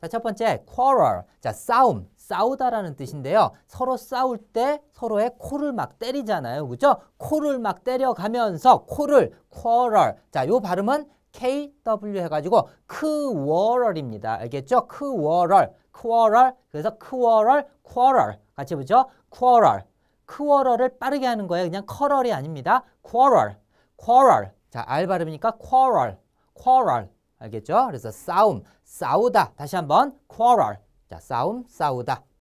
자, 첫 번째 quarrel. 자, 싸움, 싸우다라는 뜻인데요. 서로 싸울 때 서로의 코를 막 때리잖아요. 그죠? 코를 막 때려가면서 코를 quarrel. 자, 요 발음은 KW 해가지고 quarrel입니다. 알겠죠? quarrel, quarrel. 그래서 quarrel, quarrel. 같이 보죠. quarrel. quarrel을 빠르게 하는 거예요. 그냥 커럴이 아닙니다. quarrel, quarrel. 자, R 발음이니까 quarrel, quarrel. 알겠죠? 그래서 싸움, 싸우다. 다시 한번 quarrel. 자, 싸움, 싸우다.